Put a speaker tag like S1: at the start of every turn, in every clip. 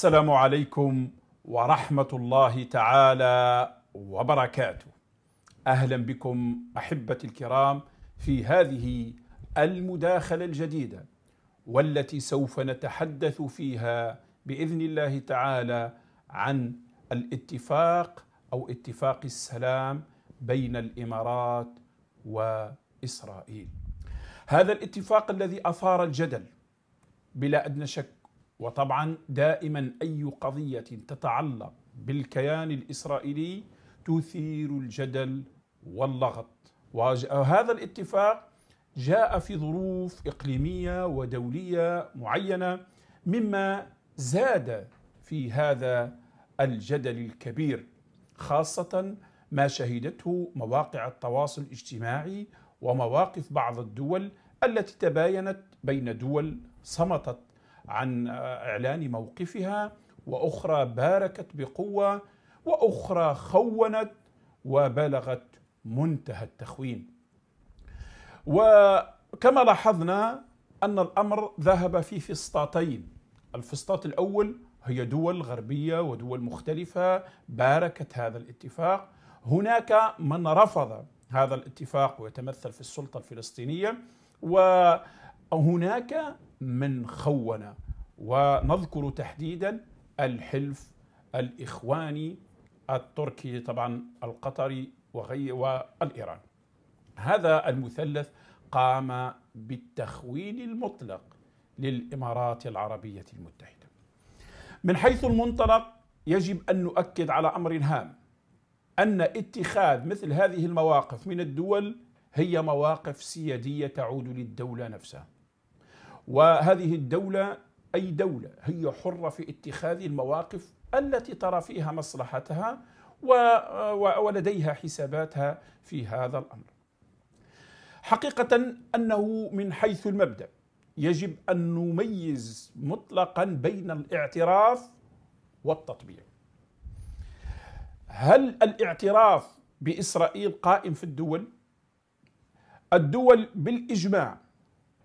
S1: السلام عليكم ورحمه الله تعالى وبركاته اهلا بكم احبتي الكرام في هذه المداخله الجديده والتي سوف نتحدث فيها باذن الله تعالى عن الاتفاق او اتفاق السلام بين الامارات واسرائيل هذا الاتفاق الذي اثار الجدل بلا ادنى شك وطبعا دائما اي قضيه تتعلق بالكيان الاسرائيلي تثير الجدل واللغط وهذا الاتفاق جاء في ظروف اقليميه ودوليه معينه مما زاد في هذا الجدل الكبير خاصه ما شهدته مواقع التواصل الاجتماعي ومواقف بعض الدول التي تباينت بين دول صمتت عن اعلان موقفها واخرى باركت بقوه واخرى خونت وبلغت منتهى التخوين وكما لاحظنا ان الامر ذهب في فسطاطين الفسطاط الاول هي دول غربيه ودول مختلفه باركت هذا الاتفاق هناك من رفض هذا الاتفاق ويتمثل في السلطه الفلسطينيه وهناك من خون ونذكر تحديدا الحلف الإخواني التركي طبعا القطري وغير والإيراني هذا المثلث قام بالتخويل المطلق للإمارات العربية المتحدة من حيث المنطلق يجب أن نؤكد على أمر هام أن اتخاذ مثل هذه المواقف من الدول هي مواقف سيادية تعود للدولة نفسها وهذه الدولة أي دولة هي حرة في اتخاذ المواقف التي ترى فيها مصلحتها ولديها حساباتها في هذا الأمر حقيقة أنه من حيث المبدأ يجب أن نميز مطلقا بين الاعتراف والتطبيع هل الاعتراف بإسرائيل قائم في الدول؟ الدول بالإجماع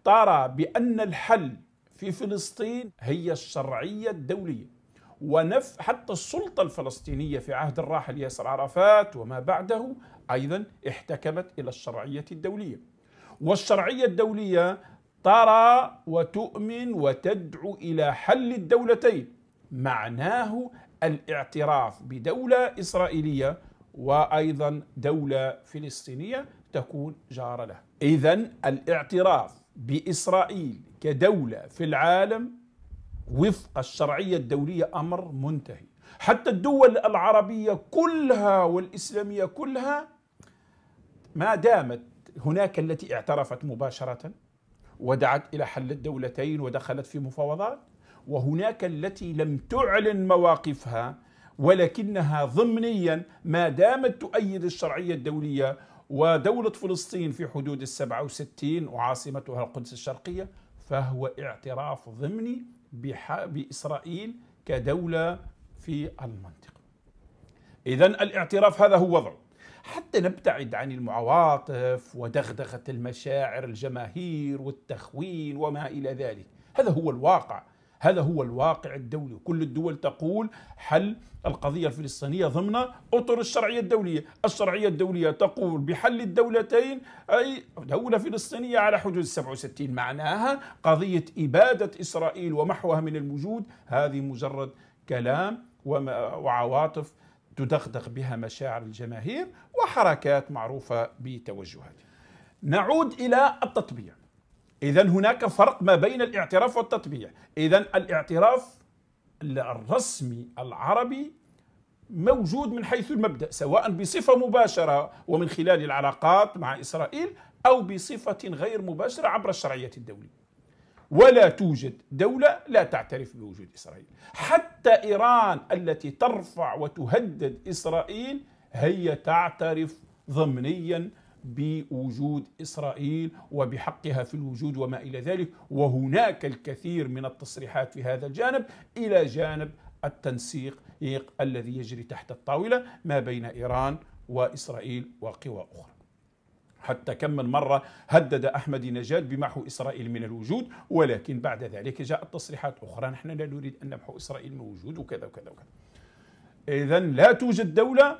S1: ترى بأن الحل في فلسطين هي الشرعية الدولية ونف حتى السلطة الفلسطينية في عهد الراحل ياسر عرفات وما بعده أيضا احتكمت إلى الشرعية الدولية والشرعية الدولية ترى وتؤمن وتدعو إلى حل الدولتين معناه الاعتراف بدولة إسرائيلية وأيضا دولة فلسطينية تكون جارة له إذا الاعتراف بإسرائيل كدولة في العالم وفق الشرعية الدولية أمر منتهي حتى الدول العربية كلها والإسلامية كلها ما دامت هناك التي اعترفت مباشرة ودعت إلى حل الدولتين ودخلت في مفاوضات وهناك التي لم تعلن مواقفها ولكنها ضمنيا ما دامت تؤيد الشرعية الدولية ودولة فلسطين في حدود السبعة وستين وعاصمتها القدس الشرقية فهو اعتراف ضمني بإسرائيل كدولة في المنطقة إذا الاعتراف هذا هو وضعه حتى نبتعد عن المعواطف ودغدغة المشاعر الجماهير والتخوين وما إلى ذلك هذا هو الواقع هذا هو الواقع الدولي كل الدول تقول حل القضية الفلسطينية ضمن أطر الشرعية الدولية الشرعية الدولية تقول بحل الدولتين أي دولة فلسطينية على حدود 67 معناها قضية إبادة إسرائيل ومحوها من الوجود هذه مجرد كلام وعواطف تدغدغ بها مشاعر الجماهير وحركات معروفة بتوجهاتها نعود إلى التطبيع إذا هناك فرق ما بين الاعتراف والتطبيع إذا الاعتراف الرسمي العربي موجود من حيث المبدأ سواء بصفة مباشرة ومن خلال العلاقات مع إسرائيل أو بصفة غير مباشرة عبر الشرعية الدولية ولا توجد دولة لا تعترف بوجود إسرائيل حتى إيران التي ترفع وتهدد إسرائيل هي تعترف ضمنيا بوجود إسرائيل وبحقها في الوجود وما إلى ذلك وهناك الكثير من التصريحات في هذا الجانب إلى جانب التنسيق الذي يجري تحت الطاولة ما بين إيران وإسرائيل وقوى أخرى حتى كم من مرة هدد أحمد نجاد بمحو إسرائيل من الوجود ولكن بعد ذلك جاءت تصريحات أخرى نحن لا نريد أن نمحو إسرائيل من الوجود وكذا وكذا وكذا إذا لا توجد دولة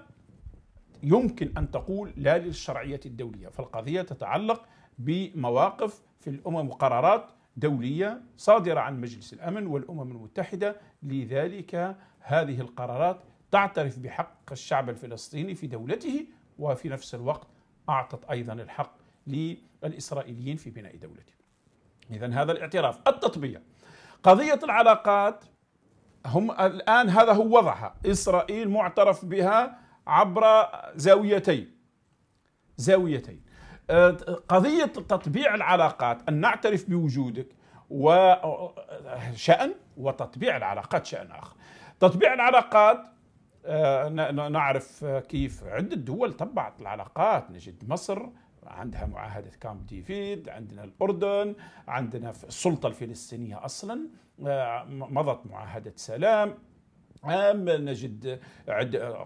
S1: يمكن أن تقول لا للشرعية الدولية فالقضية تتعلق بمواقف في الأمم وقرارات دولية صادرة عن مجلس الأمن والأمم المتحدة لذلك هذه القرارات تعترف بحق الشعب الفلسطيني في دولته وفي نفس الوقت أعطت أيضا الحق للإسرائيليين في بناء دولته إذا هذا الاعتراف التطبيع قضية العلاقات هم الآن هذا هو وضعها إسرائيل معترف بها عبر زاويتين زاويتين أه، قضية تطبيع العلاقات أن نعترف بوجودك وشأن وتطبيع العلاقات شأن آخر تطبيع العلاقات أه، نعرف كيف عدة دول طبعت العلاقات نجد مصر عندها معاهدة كامب ديفيد عندنا الأردن عندنا السلطة الفلسطينية أصلا أه، مضت معاهدة سلام عام نجد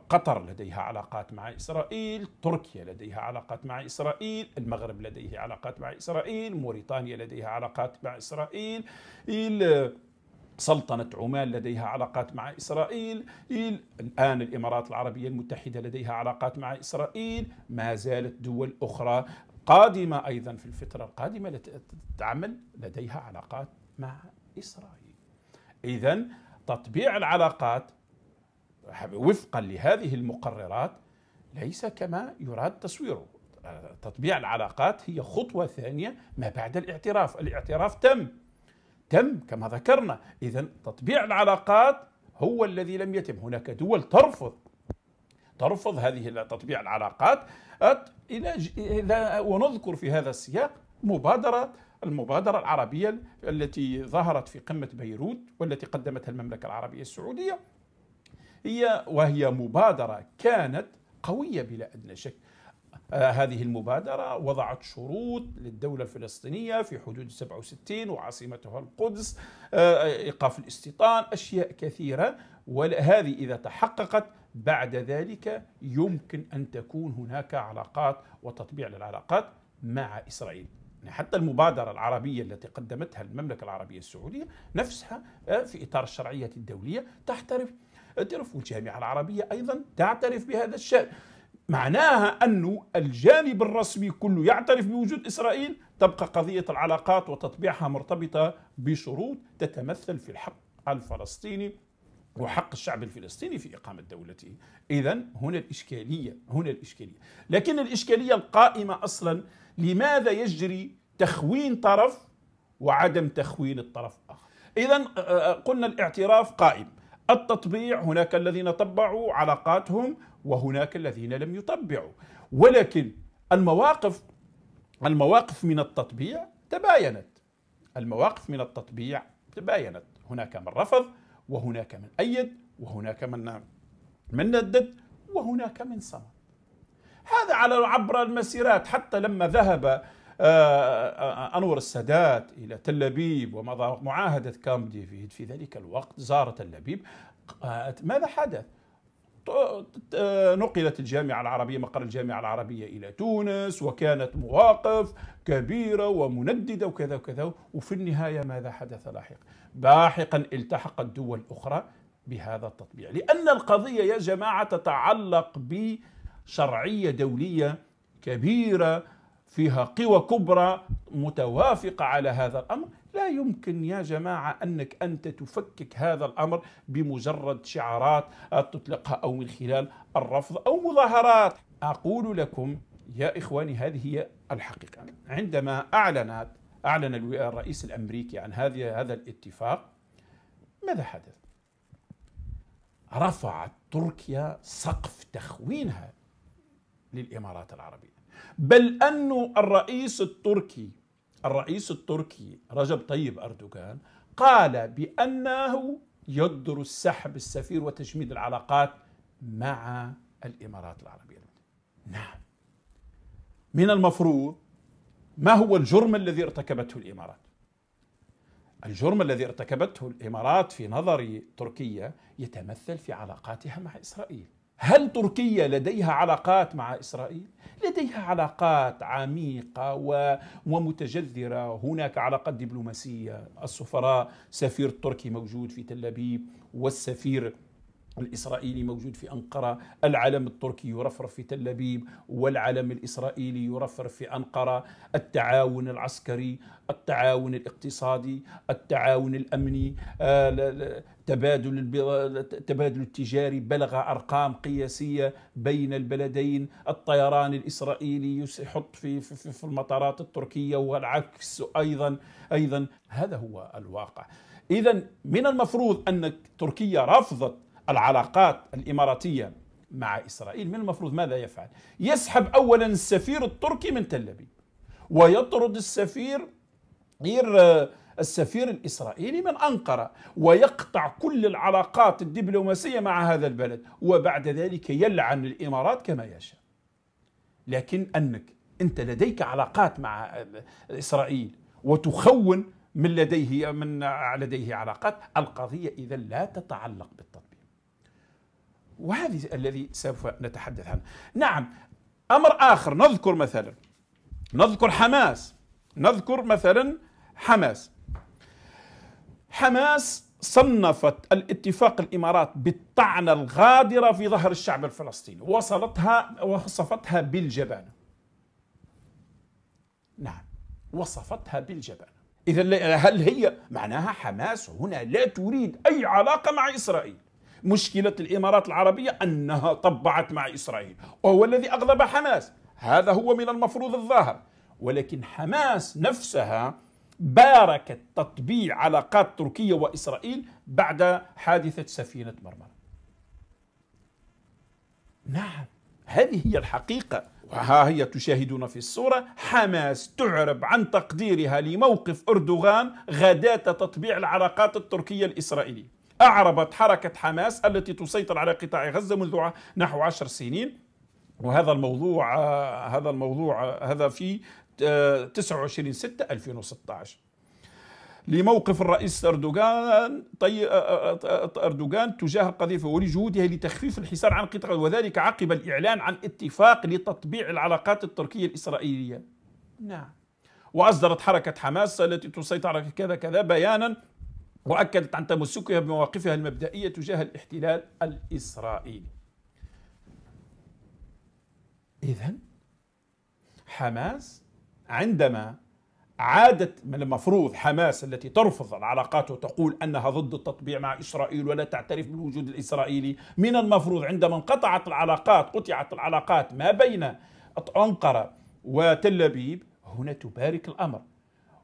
S1: قطر لديها علاقات مع إسرائيل تركيا لديها علاقات مع إسرائيل المغرب لديه علاقات مع إسرائيل موريتانيا لديها علاقات مع إسرائيل سلطنة عمان لديها علاقات مع إسرائيل الآن الإمارات العربية المتحدة لديها علاقات مع إسرائيل ما زالت دول أخرى قادمة أيضا في الفترة القادمة تعمل لديها علاقات مع إسرائيل إذا تطبيع العلاقات وفقا لهذه المقررات ليس كما يراد تصويره تطبيع العلاقات هي خطوة ثانية ما بعد الاعتراف الاعتراف تم تم كما ذكرنا إذا تطبيع العلاقات هو الذي لم يتم هناك دول ترفض ترفض هذه تطبيع العلاقات إلى ونذكر في هذا السياق مبادرة المبادرة العربية التي ظهرت في قمة بيروت والتي قدمتها المملكة العربية السعودية هي وهي مبادرة كانت قوية بلا أدنى شك آه، هذه المبادرة وضعت شروط للدولة الفلسطينية في حدود 67 وعاصمتها القدس آه، إيقاف الاستيطان أشياء كثيرة وهذه إذا تحققت بعد ذلك يمكن أن تكون هناك علاقات وتطبيع للعلاقات مع إسرائيل يعني حتى المبادرة العربية التي قدمتها المملكة العربية السعودية نفسها آه، في إطار الشرعية الدولية تحترف تعترف والجامعة العربية أيضا تعترف بهذا الشأن معناها أن الجانب الرسمي كله يعترف بوجود إسرائيل تبقى قضية العلاقات وتطبيعها مرتبطة بشروط تتمثل في الحق الفلسطيني وحق الشعب الفلسطيني في إقامة دولته إذا هنا الإشكالية هنا الإشكالية لكن الإشكالية القائمة أصلا لماذا يجري تخوين طرف وعدم تخوين الطرف الآخر إذا آه، آه، آه، قلنا الاعتراف قائم التطبيع هناك الذين طبعوا علاقاتهم وهناك الذين لم يطبعوا ولكن المواقف المواقف من التطبيع تباينت المواقف من التطبيع تباينت هناك من رفض وهناك من أيد وهناك من من ندد وهناك من صمت هذا على عبر المسيرات حتى لما ذهب آه، آه، أنور السادات إلى تل أبيب ومضى معاهدة كامب ديفيد في ذلك الوقت زار تل أبيب ماذا حدث؟ نقلت الجامعة العربية مقر الجامعة العربية إلى تونس وكانت مواقف كبيرة ومنددة وكذا وكذا وفي النهاية ماذا حدث لاحقا لاحقا التحقت دول أخرى بهذا التطبيع لأن القضية يا جماعة تتعلق ب شرعية دولية كبيرة فيها قوى كبرى متوافقة على هذا الأمر لا يمكن يا جماعة أنك أنت تفكك هذا الأمر بمجرد شعارات تطلقها أو من خلال الرفض أو مظاهرات أقول لكم يا إخواني هذه هي الحقيقة عندما أعلنت أعلن الرئيس الأمريكي عن هذه هذا الاتفاق ماذا حدث؟ رفعت تركيا سقف تخوينها للامارات العربيه بل انه الرئيس التركي الرئيس التركي رجب طيب اردوغان قال بانه يقدر السحب السفير وتجميد العلاقات مع الامارات العربيه نعم من المفروض ما هو الجرم الذي ارتكبته الامارات الجرم الذي ارتكبته الامارات في نظري تركيا يتمثل في علاقاتها مع اسرائيل هل تركيا لديها علاقات مع اسرائيل؟ لديها علاقات عميقة ومتجذرة هناك علاقات دبلوماسية السفراء سفير التركي موجود في تل أبيب والسفير الإسرائيلي موجود في أنقرة العلم التركي يرفرف في تل أبيب والعلم الإسرائيلي يرفرف في أنقرة التعاون العسكري التعاون الاقتصادي التعاون الأمني آه، تبادل التبادل التجاري بلغ ارقام قياسيه بين البلدين، الطيران الاسرائيلي يحط في في, في المطارات التركيه والعكس ايضا ايضا هذا هو الواقع. اذا من المفروض ان تركيا رفضت العلاقات الإماراتية مع إسرائيل من المفروض ماذا يفعل يسحب أولا السفير التركي من تل أبيب ويطرد السفير غير آه، السفير الإسرائيلي من أنقرة ويقطع كل العلاقات الدبلوماسية مع هذا البلد وبعد ذلك يلعن الإمارات كما يشاء لكن أنك أنت لديك علاقات مع آه، إسرائيل وتخون من لديه من آه، لديه علاقات القضية إذا لا تتعلق بالتطبيق وهذا الذي سوف نتحدث عنه نعم أمر آخر نذكر مثلا نذكر حماس نذكر مثلا حماس حماس صنفت الاتفاق الامارات بالطعنه الغادره في ظهر الشعب الفلسطيني وصلتها وصفتها بالجبانه نعم وصفتها بالجبانه اذا هل هي معناها حماس هنا لا تريد اي علاقه مع اسرائيل مشكلة الإمارات العربية أنها طبعت مع إسرائيل وهو الذي أغضب حماس هذا هو من المفروض الظاهر ولكن حماس نفسها باركت تطبيع علاقات تركيا وإسرائيل بعد حادثة سفينة مرمرة نعم هذه هي الحقيقة وها هي تشاهدون في الصورة حماس تعرب عن تقديرها لموقف أردوغان غداة تطبيع العلاقات التركية الإسرائيلية أعربت حركة حماس التي تسيطر على قطاع غزة منذ نحو عشر سنين وهذا الموضوع آه، هذا الموضوع آه، هذا في 29 6 2016 لموقف الرئيس أردوغان طي... آه، أردوغان تجاه القذيفه ولجهودها لتخفيف الحصار عن قطاع وذلك عقب الإعلان عن اتفاق لتطبيع العلاقات التركية الإسرائيلية نعم وأصدرت حركة حماس التي تسيطر على كذا كذا بيانا وأكدت عن تمسكها بمواقفها المبدئية تجاه الاحتلال الإسرائيلي إذا حماس عندما عادت من المفروض حماس التي ترفض العلاقات وتقول انها ضد التطبيع مع اسرائيل ولا تعترف بالوجود الاسرائيلي، من المفروض عندما انقطعت العلاقات قطعت العلاقات ما بين انقره وتل ابيب هنا تبارك الامر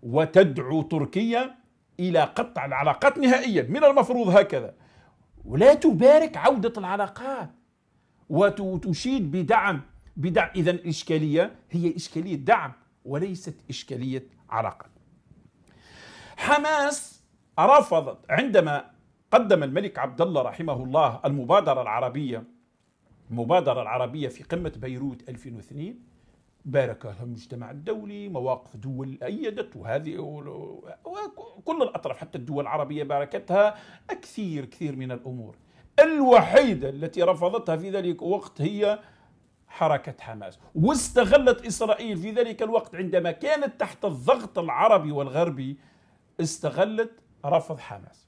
S1: وتدعو تركيا إلى قطع العلاقات نهائيا من المفروض هكذا ولا تبارك عودة العلاقات وتشيد بدعم بدعم إذا الإشكالية هي إشكالية دعم وليست إشكالية علاقة حماس رفضت عندما قدم الملك عبد الله رحمه الله المبادرة العربية المبادرة العربية في قمة بيروت 2002 بارك المجتمع الدولي مواقف دول أيدت وهذه وكل الأطراف حتى الدول العربية باركتها كثير كثير من الأمور الوحيدة التي رفضتها في ذلك الوقت هي حركة حماس واستغلت إسرائيل في ذلك الوقت عندما كانت تحت الضغط العربي والغربي استغلت رفض حماس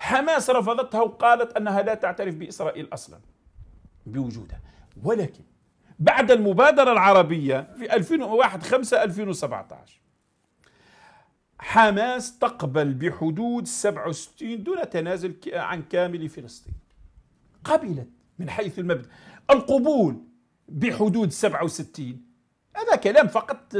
S1: حماس رفضتها وقالت أنها لا تعترف بإسرائيل أصلا بوجودها ولكن بعد المبادرة العربية في 2001 5 2017 حماس تقبل بحدود 67 دون تنازل عن كامل فلسطين قبلت من حيث المبدأ القبول بحدود 67 هذا كلام فقط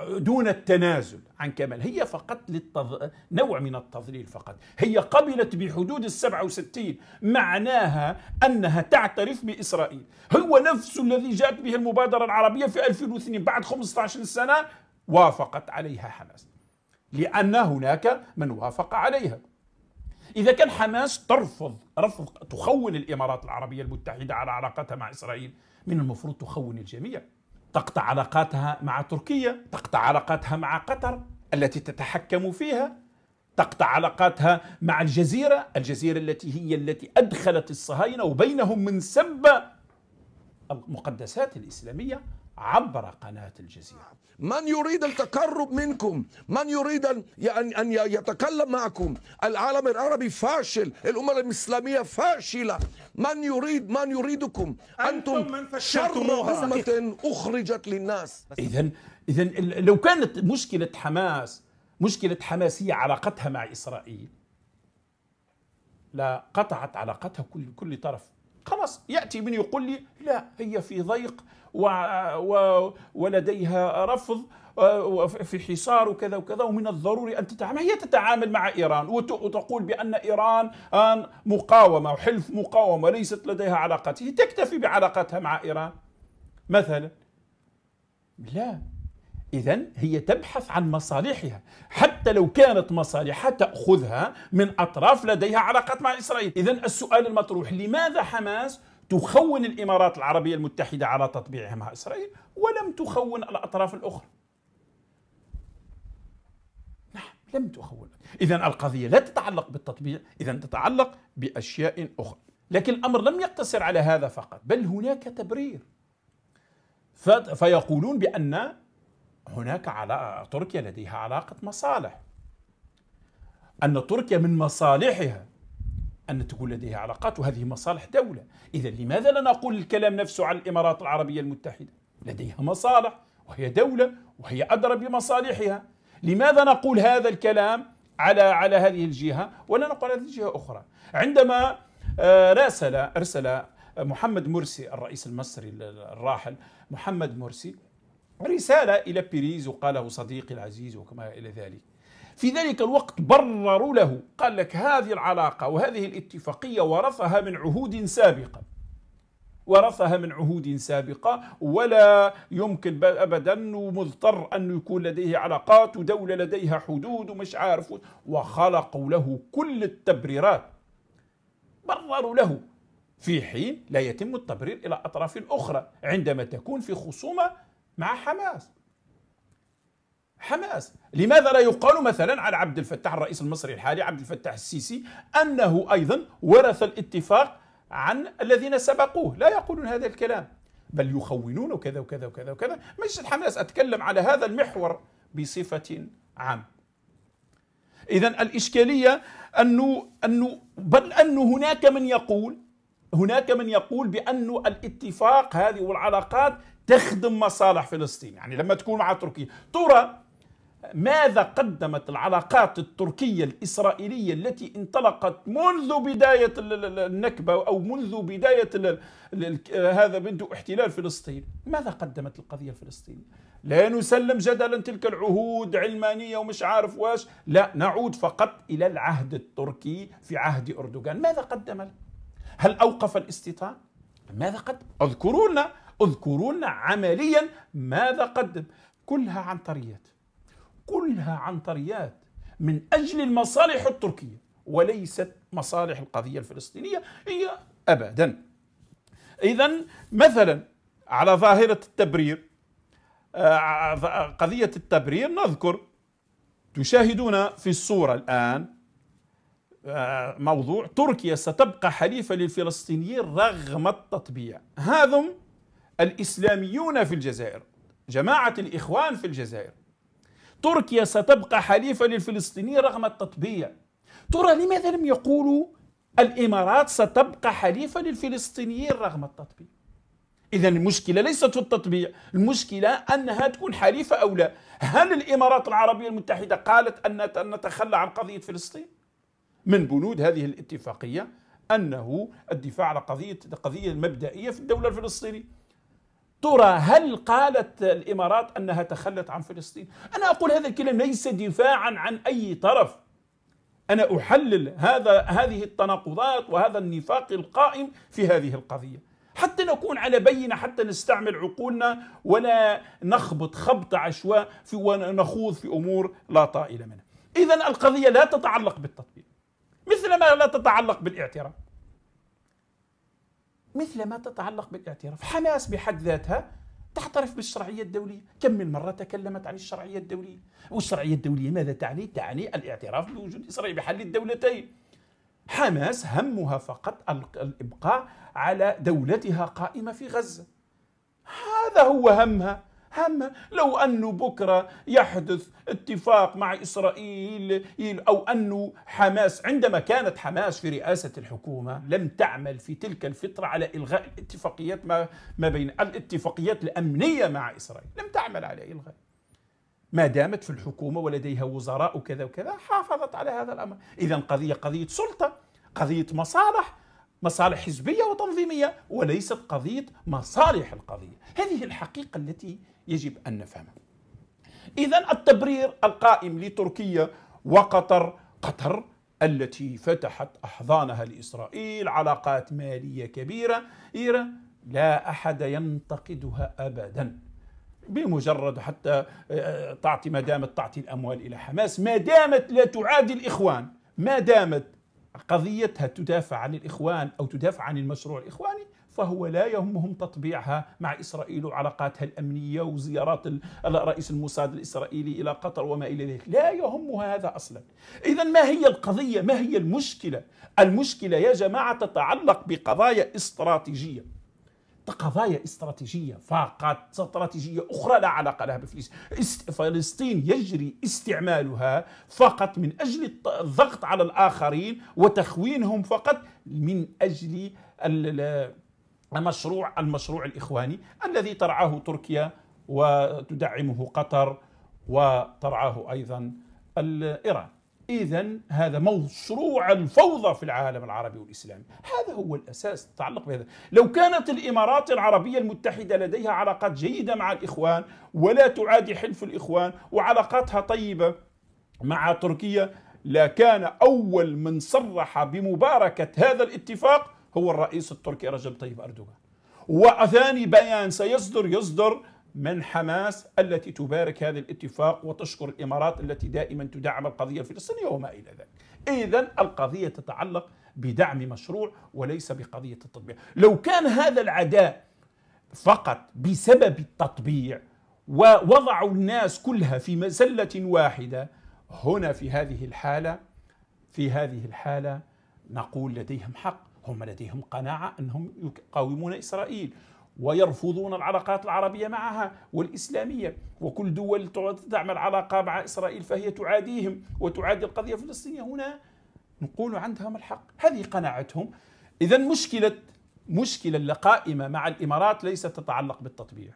S1: دون التنازل عن كمال هي فقط للتض... نوع من التضليل فقط هي قبلت بحدود السبعة وستين معناها أنها تعترف بإسرائيل هو نفسه الذي جاءت به المبادرة العربية في 2002 بعد 15 سنة وافقت عليها حماس لأن هناك من وافق عليها إذا كان حماس ترفض رفض تخون الإمارات العربية المتحدة على علاقتها مع إسرائيل من المفروض تخون الجميع تقطع علاقاتها مع تركيا تقطع علاقاتها مع قطر التي تتحكم فيها تقطع علاقاتها مع الجزيرة الجزيرة التي هي التي أدخلت الصهاينة وبينهم من سب المقدسات الإسلامية عبر قناة الجزيرة من يريد التقرب منكم من يريد أن أن يتكلم معكم العالم العربي فاشل الأمة الإسلامية فاشلة من يريد من يريدكم أنتم, أنتم شر أمة أخرجت للناس إذا إذا لو كانت مشكلة حماس مشكلة حماس هي علاقتها مع إسرائيل لقطعت علاقتها كل كل طرف خلاص ياتي من يقول لي لا هي في ضيق و... و... ولديها رفض آه، في حصار وكذا وكذا ومن الضروري ان تتعامل هي تتعامل مع ايران وتقول بان ايران مقاومه وحلف مقاومه ليست لديها علاقات هي تكتفي بعلاقتها مع ايران مثلا لا إذا هي تبحث عن مصالحها حتى لو كانت مصالحها تأخذها من أطراف لديها علاقات مع إسرائيل إذا السؤال المطروح لماذا حماس تخون الإمارات العربية المتحدة على تطبيعها مع إسرائيل ولم تخون الأطراف الأخرى نعم لم تخون إذا القضية لا تتعلق بالتطبيع إذا تتعلق بأشياء أخرى لكن الأمر لم يقتصر على هذا فقط بل هناك تبرير فيقولون بأن هناك علاقة تركيا لديها علاقة مصالح أن تركيا من مصالحها أن تكون لديها علاقات وهذه مصالح دولة إذا لماذا لا نقول الكلام نفسه عن الإمارات العربية المتحدة لديها مصالح وهي دولة وهي أدرى بمصالحها لماذا نقول هذا الكلام على على هذه الجهة ولا نقول هذه الجهة أخرى عندما آه، راسل أرسل محمد مرسي الرئيس المصري الراحل محمد مرسي رسالة إلى بيريز وقاله صديقي العزيز وكما إلى ذلك في ذلك الوقت برروا له قال لك هذه العلاقة وهذه الاتفاقية ورثها من عهود سابقة ورثها من عهود سابقة ولا يمكن أبدا ومضطر أن يكون لديه علاقات ودولة لديها حدود ومش عارف وخلقوا له كل التبريرات برروا له في حين لا يتم التبرير إلى أطراف أخرى عندما تكون في خصومة مع حماس حماس لماذا لا يقال مثلا على عبد الفتاح الرئيس المصري الحالي عبد الفتاح السيسي أنه أيضا ورث الاتفاق عن الذين سبقوه لا يقولون هذا الكلام بل يخونون وكذا وكذا وكذا وكذا مجلس حماس أتكلم على هذا المحور بصفة عامة إذا الإشكالية أنه أنه بل أنه هناك من يقول هناك من يقول بأن الاتفاق هذه والعلاقات تخدم مصالح فلسطين يعني لما تكون مع تركيا ترى ماذا قدمت العلاقات التركية الإسرائيلية التي انطلقت منذ بداية النكبة أو منذ بداية هذا منذ احتلال فلسطين ماذا قدمت القضية الفلسطينية لا نسلم جدلا تلك العهود علمانية ومش عارف واش لا نعود فقط إلى العهد التركي في عهد أردوغان ماذا قدم هل أوقف الاستيطان؟ ماذا قدم؟ أذكرونا أذكرونا عمليا ماذا قدم؟ كلها عنطريات كلها عنطريات من أجل المصالح التركية وليست مصالح القضية الفلسطينية هي أبدا إذا مثلا على ظاهرة التبرير آه، قضية التبرير نذكر تشاهدون في الصورة الآن موضوع تركيا ستبقى حليفة للفلسطينيين رغم التطبيع هذم الإسلاميون في الجزائر جماعة الإخوان في الجزائر تركيا ستبقى حليفة للفلسطينيين رغم التطبيع ترى لماذا لم يقولوا الإمارات ستبقى حليفة للفلسطينيين رغم التطبيع إذا المشكلة ليست في التطبيع المشكلة أنها تكون حليفة أو لا هل الإمارات العربية المتحدة قالت أن نتخلى عن قضية فلسطين؟ من بنود هذه الاتفاقية أنه الدفاع على قضية القضية المبدئية في الدولة الفلسطينية ترى هل قالت الإمارات أنها تخلت عن فلسطين أنا أقول هذا الكلام ليس دفاعا عن أي طرف أنا أحلل هذا هذه التناقضات وهذا النفاق القائم في هذه القضية حتى نكون على بينة حتى نستعمل عقولنا ولا نخبط خبط عشواء في ونخوض في أمور لا طائل منها إذا القضية لا تتعلق بالتطبيق مثل ما لا تتعلق بالاعتراف مثل ما تتعلق بالاعتراف حماس بحد ذاتها تعترف بالشرعية الدولية كم من مرة تكلمت عن الشرعية الدولية والشرعية الدولية ماذا تعني؟ تعني الاعتراف بوجود إسرائيل بحل الدولتين حماس همها فقط الإبقاء على دولتها قائمة في غزة هذا هو همها هم لو أنه بكرة يحدث اتفاق مع إسرائيل أو أنه حماس عندما كانت حماس في رئاسة الحكومة لم تعمل في تلك الفترة على إلغاء الاتفاقيات ما, ما بين الاتفاقيات الأمنية مع إسرائيل لم تعمل على إلغاء ما دامت في الحكومة ولديها وزراء وكذا وكذا حافظت على هذا الأمر إذا قضية قضية سلطة قضية مصالح مصالح حزبية وتنظيمية وليست قضية مصالح القضية هذه الحقيقة التي يجب أن نفهمه إذا التبرير القائم لتركيا وقطر قطر التي فتحت أحضانها لإسرائيل علاقات مالية كبيرة لا أحد ينتقدها أبدا بمجرد حتى آه، تعطي ما دامت تعطي الأموال إلى حماس ما دامت لا تعادي الإخوان ما دامت قضيتها تدافع عن الإخوان أو تدافع عن المشروع الإخواني فهو لا يهمهم تطبيعها مع إسرائيل وعلاقاتها الأمنية وزيارات رئيس الموساد الإسرائيلي إلى قطر وما إلى ذلك لا يهمها هذا أصلا إذا ما هي القضية ما هي المشكلة المشكلة يا جماعة تتعلق بقضايا استراتيجية قضايا استراتيجية فقط استراتيجية أخرى لا علاقة لها بفلسطين فلسطين يجري استعمالها فقط من أجل الضغط على الآخرين وتخوينهم فقط من أجل مشروع المشروع الإخواني الذي ترعاه تركيا وتدعمه قطر وترعاه أيضا إيران إذا هذا مشروع الفوضى في العالم العربي والإسلامي هذا هو الأساس تتعلق بهذا لو كانت الإمارات العربية المتحدة لديها علاقات جيدة مع الإخوان ولا تعادي حلف الإخوان وعلاقاتها طيبة مع تركيا لكان أول من صرح بمباركة هذا الاتفاق هو الرئيس التركي رجب طيب أردوغان وثاني بيان سيصدر يصدر من حماس التي تبارك هذا الاتفاق وتشكر الامارات التي دائما تدعم القضيه الفلسطينيه وما الى ذلك. اذا القضيه تتعلق بدعم مشروع وليس بقضيه التطبيع. لو كان هذا العداء فقط بسبب التطبيع ووضعوا الناس كلها في مزله واحده هنا في هذه الحاله في هذه الحاله نقول لديهم حق هم لديهم قناعة أنهم يقاومون إسرائيل ويرفضون العلاقات العربية معها والإسلامية وكل دول تعمل علاقة مع إسرائيل فهي تعاديهم وتعادي القضية الفلسطينية هنا نقول عندهم الحق هذه قناعتهم إذا مشكلة مشكلة القائمة مع الإمارات ليست تتعلق بالتطبيع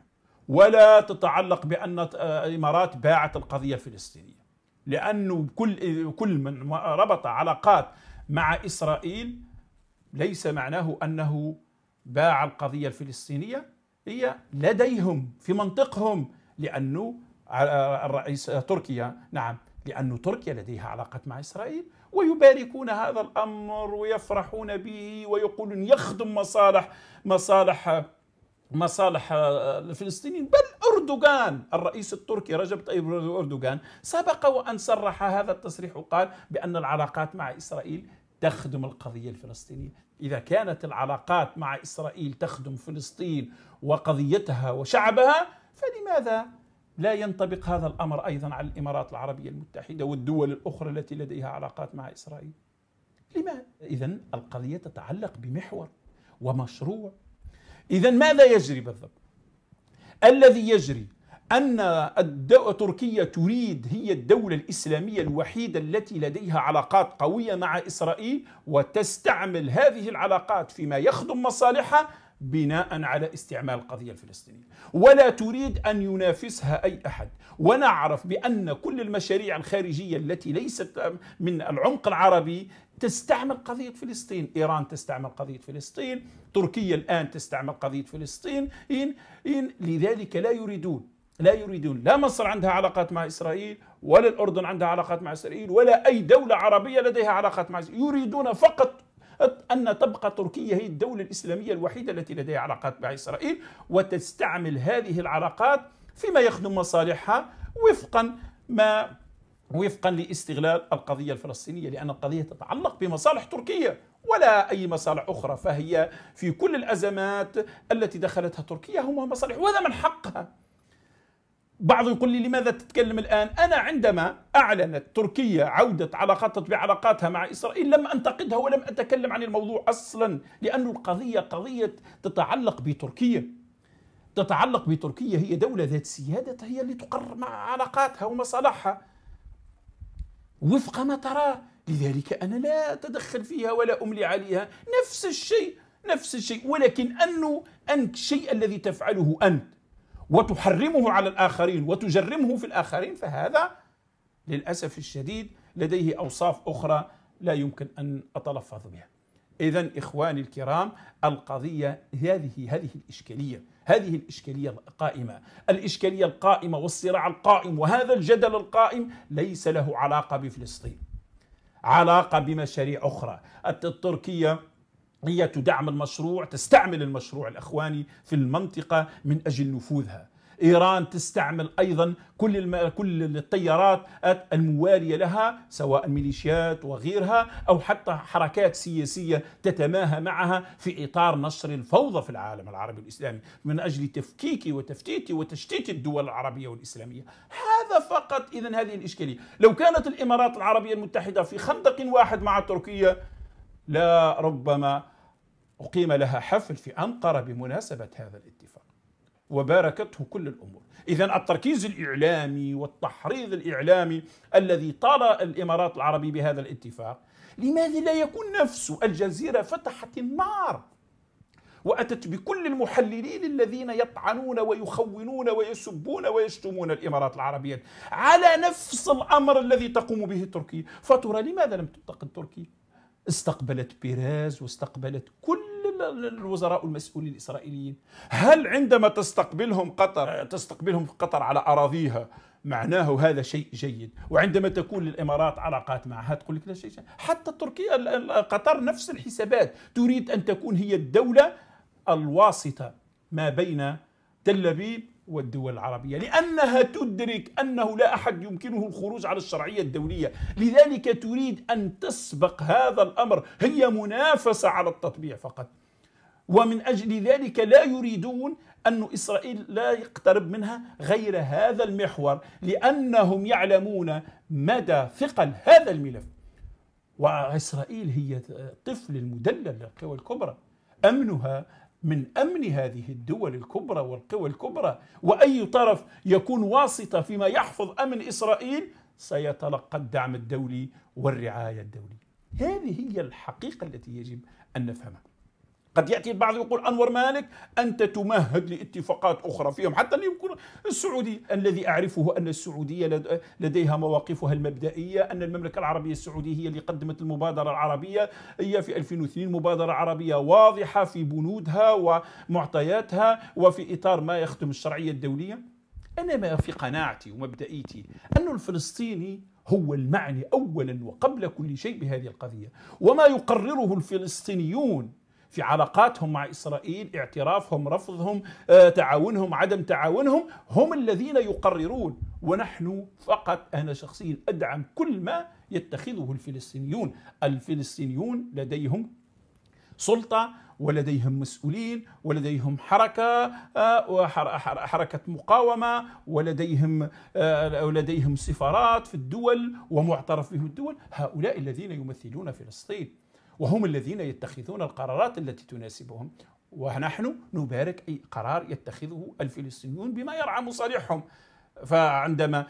S1: ولا تتعلق بأن الإمارات باعت القضية الفلسطينية لأنه كل كل من ربط علاقات مع إسرائيل ليس معناه أنه باع القضية الفلسطينية هي لديهم في منطقهم لأنه الرئيس تركيا نعم لأن تركيا لديها علاقة مع إسرائيل ويباركون هذا الأمر ويفرحون به ويقولون يخدم مصالح مصالح مصالح الفلسطينيين بل أردوغان الرئيس التركي رجب طيب أردوغان سبق وأن صرح هذا التصريح وقال بأن العلاقات مع إسرائيل تخدم القضية الفلسطينية إذا كانت العلاقات مع إسرائيل تخدم فلسطين وقضيتها وشعبها فلماذا لا ينطبق هذا الأمر أيضا على الإمارات العربية المتحدة والدول الأخرى التي لديها علاقات مع إسرائيل لماذا؟ إذا القضية تتعلق بمحور ومشروع إذا ماذا يجري بالضبط؟ الذي يجري أن تركيا تريد هي الدولة الإسلامية الوحيدة التي لديها علاقات قوية مع إسرائيل وتستعمل هذه العلاقات فيما يخدم مصالحها بناء على استعمال القضية الفلسطينية ولا تريد أن ينافسها أي أحد ونعرف بأن كل المشاريع الخارجية التي ليست من العمق العربي تستعمل قضية فلسطين إيران تستعمل قضية فلسطين تركيا الآن تستعمل قضية فلسطين إن إن لذلك لا يريدون لا يريدون لا مصر عندها علاقات مع إسرائيل ولا الأردن عندها علاقات مع إسرائيل ولا أي دولة عربية لديها علاقات مع إسرائيل يريدون فقط أن تبقى تركيا هي الدولة الإسلامية الوحيدة التي لديها علاقات مع إسرائيل وتستعمل هذه العلاقات فيما يخدم مصالحها وفقا ما وفقا لاستغلال القضية الفلسطينية لأن القضية تتعلق بمصالح تركيا ولا أي مصالح أخرى فهي في كل الأزمات التي دخلتها تركيا هم مصالح وهذا من حقها بعض يقول لي لماذا تتكلم الآن أنا عندما أعلنت تركيا عودة علاقاتها بعلاقاتها مع إسرائيل لم أنتقدها ولم أتكلم عن الموضوع أصلا لأن القضية قضية تتعلق بتركيا تتعلق بتركيا هي دولة ذات سيادة هي اللي تقرر مع علاقاتها ومصالحها وفق ما تراه لذلك أنا لا أتدخل فيها ولا أملي عليها نفس الشيء نفس الشيء ولكن أنه أنت الشيء الذي تفعله أنت وتحرمه على الآخرين وتجرمه في الآخرين فهذا للأسف الشديد لديه أوصاف أخرى لا يمكن أن أتلفظ بها إذا إخواني الكرام القضية هذه هذه الإشكالية هذه الإشكالية القائمة الإشكالية القائمة والصراع القائم وهذا الجدل القائم ليس له علاقة بفلسطين علاقة بمشاريع أخرى التركية هي تدعم المشروع تستعمل المشروع الأخواني في المنطقة من أجل نفوذها إيران تستعمل أيضا كل الم... كل التيارات الموالية لها سواء ميليشيات وغيرها أو حتى حركات سياسية تتماهى معها في إطار نشر الفوضى في العالم العربي الإسلامي من أجل تفكيك وتفتيت وتشتيت الدول العربية والإسلامية هذا فقط إذا هذه الإشكالية لو كانت الإمارات العربية المتحدة في خندق واحد مع تركيا لا ربما أقيم لها حفل في أنقرة بمناسبة هذا الاتفاق وباركته كل الأمور إذا التركيز الإعلامي والتحريض الإعلامي الذي طال الإمارات العربي بهذا الاتفاق لماذا لا يكون نفسه الجزيرة فتحت النار واتت بكل المحللين الذين يطعنون ويخونون ويسبون ويشتمون الامارات العربيه على نفس الامر الذي تقوم به تركيا فترى لماذا لم تنتقد تركيا استقبلت بيراز واستقبلت كل الوزراء والمسؤولين الإسرائيليين هل عندما تستقبلهم قطر تستقبلهم قطر على أراضيها معناه هذا شيء جيد وعندما تكون للإمارات علاقات معها تقول لك لا شيء جيد. حتى تركيا قطر نفس الحسابات تريد أن تكون هي الدولة الواسطة ما بين تل أبيب والدول العربية لأنها تدرك أنه لا أحد يمكنه الخروج على الشرعية الدولية لذلك تريد أن تسبق هذا الأمر هي منافسة على التطبيع فقط ومن أجل ذلك لا يريدون أن إسرائيل لا يقترب منها غير هذا المحور لأنهم يعلمون مدى ثقل هذا الملف وإسرائيل هي طفل المدلل للقوى الكبرى أمنها من أمن هذه الدول الكبرى والقوى الكبرى وأي طرف يكون واسطة فيما يحفظ أمن إسرائيل سيتلقى الدعم الدولي والرعاية الدولية هذه هي الحقيقة التي يجب أن نفهمها قد ياتي البعض يقول انور مالك انت تمهد لاتفاقات اخرى فيهم حتى ان يمكن السعوديه الذي اعرفه ان السعوديه لديها مواقفها المبدئيه ان المملكه العربيه السعوديه هي اللي قدمت المبادره العربيه هي في 2002 مبادره عربيه واضحه في بنودها ومعطياتها وفي اطار ما يخدم الشرعيه الدوليه انا ما في قناعتي ومبدئيتي ان الفلسطيني هو المعني اولا وقبل كل شيء بهذه القضيه وما يقرره الفلسطينيون في علاقاتهم مع إسرائيل اعترافهم رفضهم آه، تعاونهم عدم تعاونهم هم الذين يقررون ونحن فقط أنا شخصيا أدعم كل ما يتخذه الفلسطينيون الفلسطينيون لديهم سلطة ولديهم مسؤولين ولديهم حركة آه، حركة مقاومة ولديهم آه، ولديهم سفارات في الدول ومعترف بهم الدول هؤلاء الذين يمثلون فلسطين وهم الذين يتخذون القرارات التي تناسبهم ونحن نبارك أي قرار يتخذه الفلسطينيون بما يرعى مصالحهم فعندما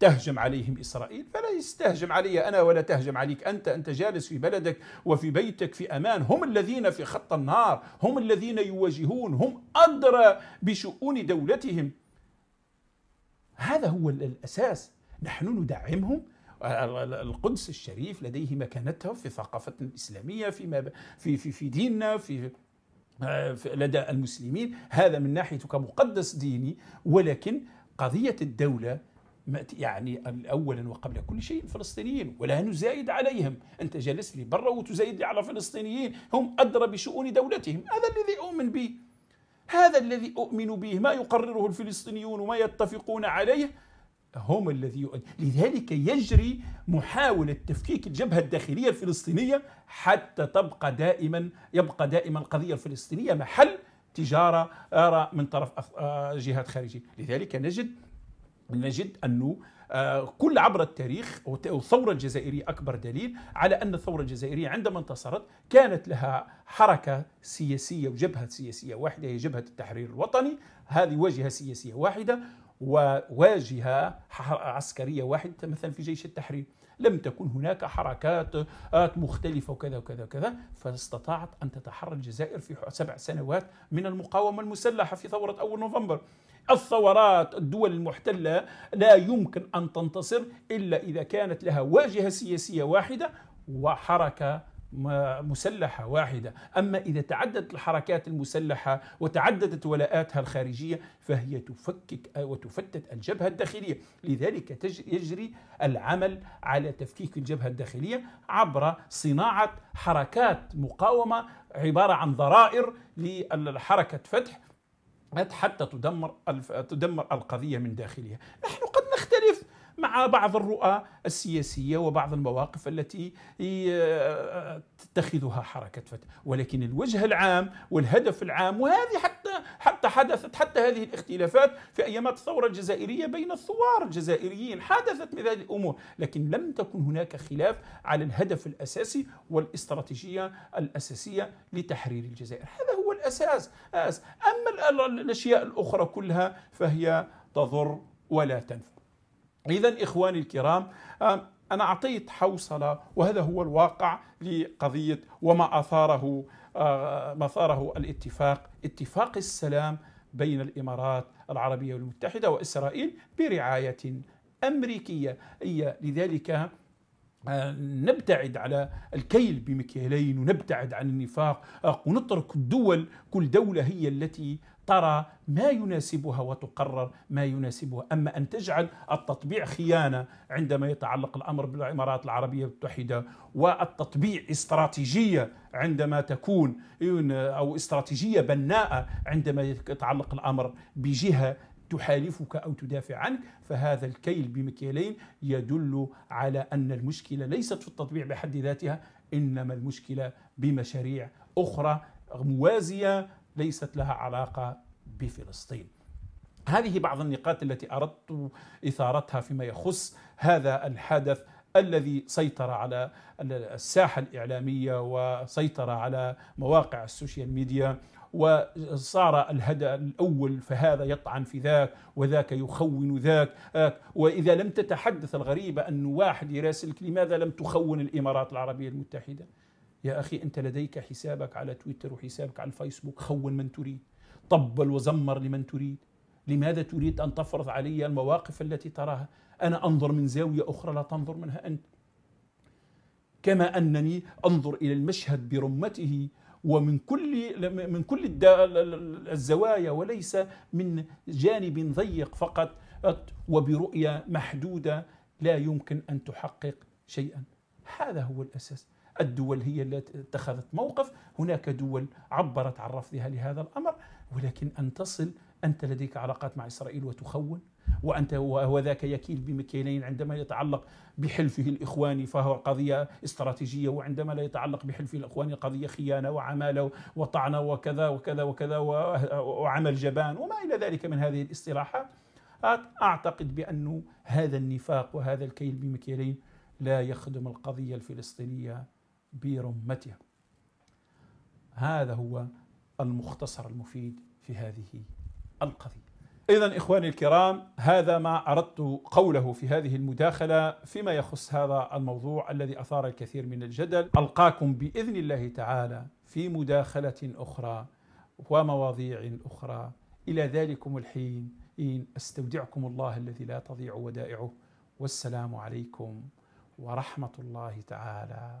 S1: تهجم عليهم إسرائيل فلا يستهجم علي أنا ولا تهجم عليك أنت أنت جالس في بلدك وفي بيتك في أمان هم الذين في خط النار هم الذين يواجهون هم أدرى بشؤون دولتهم هذا هو الأساس نحن ندعمهم القدس الشريف لديه مكانته في ثقافتنا الإسلامية في, في, في, في ديننا في لدى المسلمين هذا من ناحية كمقدس ديني ولكن قضية الدولة يعني اولا وقبل كل شيء الفلسطينيين ولا نزايد عليهم انت جالس لي برا وتزايد لي على الفلسطينيين هم ادرى بشؤون دولتهم هذا الذي اؤمن به هذا الذي اؤمن به ما يقرره الفلسطينيون وما يتفقون عليه هم الذي يؤدي لذلك يجري محاولة تفكيك الجبهة الداخلية الفلسطينية حتى تبقى دائما يبقى دائما القضية الفلسطينية محل تجارة من طرف آه، جهات خارجية لذلك نجد نجد أنه آه، كل عبر التاريخ والثورة الجزائرية أكبر دليل على أن الثورة الجزائرية عندما انتصرت كانت لها حركة سياسية وجبهة سياسية واحدة هي جبهة التحرير الوطني هذه واجهة سياسية واحدة وواجهة عسكرية واحدة مثلا في جيش التحرير لم تكن هناك حركات آه، مختلفة وكذا وكذا وكذا فاستطاعت أن تتحرر الجزائر في سبع سنوات من المقاومة المسلحة في ثورة أول نوفمبر الثورات الدول المحتلة لا يمكن أن تنتصر إلا إذا كانت لها واجهة سياسية واحدة وحركة مسلحة واحدة أما إذا تعددت الحركات المسلحة وتعددت ولاءاتها الخارجية فهي تفكك وتفتت الجبهة الداخلية لذلك يجري العمل على تفكيك الجبهة الداخلية عبر صناعة حركات مقاومة عبارة عن ضرائر لحركة فتح حتى تدمر تدمر القضية من داخلها نحن قد نختلف مع بعض الرؤى السياسية وبعض المواقف التي آه، تتخذها حركة فتح ولكن الوجه العام والهدف العام وهذه حتى حتى حدثت حتى هذه الاختلافات في أيامات الثورة الجزائرية بين الثوار الجزائريين حدثت من هذه الأمور لكن لم تكن هناك خلاف على الهدف الأساسي والاستراتيجية الأساسية لتحرير الجزائر هذا هو الأساس أما الأشياء الأخرى كلها فهي تضر ولا تنفع إذا إخواني الكرام أنا أعطيت حوصلة وهذا هو الواقع لقضية وما أثاره آه، ما أثاره الاتفاق اتفاق السلام بين الإمارات العربية المتحدة وإسرائيل برعاية أمريكية هي لذلك آه، نبتعد على الكيل بمكيالين ونبتعد عن النفاق آه، ونترك الدول كل دولة هي التي ترى ما يناسبها وتقرر ما يناسبها أما أن تجعل التطبيع خيانة عندما يتعلق الأمر بالإمارات العربية المتحدة والتطبيع استراتيجية عندما تكون أو استراتيجية بناءة عندما يتعلق الأمر بجهة تحالفك او تدافع عنك فهذا الكيل بمكيالين يدل على ان المشكله ليست في التطبيع بحد ذاتها انما المشكله بمشاريع اخرى موازيه ليست لها علاقه بفلسطين. هذه بعض النقاط التي اردت اثارتها فيما يخص هذا الحدث الذي سيطر على الساحه الاعلاميه وسيطر على مواقع السوشيال ميديا وصار الهدى الأول فهذا يطعن في ذاك وذاك يخون ذاك وإذا لم تتحدث الغريبة أن واحد يراسلك لماذا لم تخون الإمارات العربية المتحدة يا أخي أنت لديك حسابك على تويتر وحسابك على الفيسبوك خون من تريد طبل وزمر لمن تريد لماذا تريد أن تفرض علي المواقف التي تراها أنا أنظر من زاوية أخرى لا تنظر منها أنت كما أنني أنظر إلى المشهد برمته ومن كل من كل الزوايا وليس من جانب ضيق فقط وبرؤية محدودة لا يمكن أن تحقق شيئا هذا هو الأساس الدول هي التي اتخذت موقف هناك دول عبرت عن رفضها لهذا الأمر ولكن أن تصل أنت لديك علاقات مع إسرائيل وتخون وأنت وذاك يكيل بمكيالين عندما يتعلق بحلفه الإخواني فهو قضية استراتيجية وعندما لا يتعلق بحلفه الإخواني قضية خيانة وعمالة وطعنة وكذا وكذا وكذا وعمل جبان وما إلى ذلك من هذه الاستراحات أعتقد بأن هذا النفاق وهذا الكيل بمكيالين لا يخدم القضية الفلسطينية برمتها هذا هو المختصر المفيد في هذه القضية إذا إخواني الكرام هذا ما أردت قوله في هذه المداخلة فيما يخص هذا الموضوع الذي أثار الكثير من الجدل ألقاكم بإذن الله تعالى في مداخلة أخرى ومواضيع أخرى إلى ذلكم الحين إن أستودعكم الله الذي لا تضيع ودائعه والسلام عليكم ورحمة الله تعالى